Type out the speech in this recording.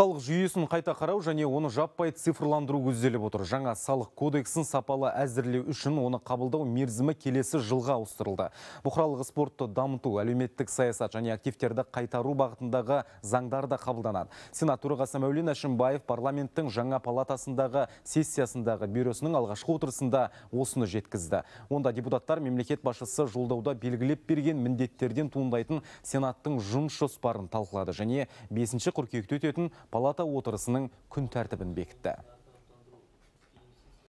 салық жүйесін қайта қарау және оны жаппай цифрландыру көзделіп отыр жаңа салық кодексін сапалы әзірлеу үшін оны қабылдау мерзімі келесі жылға ауыстырылды бұқаралық спортты дамыту әлеуметтік саясат және активтерді қайтару бағытындағы заңдар да қабылданады сенат төрағасы мәулен әшімбаев парламенттің жаңа палатасындағы сессиясындағы бюросының алғашқы отырысында осыны жеткізді онда депутаттар мемлекет басшысы жолдауда белгілеп берген міндеттерден туындайтын сенаттың жұмыс жоспарын талқылады және 5 қыркүйекте өтетін палата отырысының күн тәртібін бекітті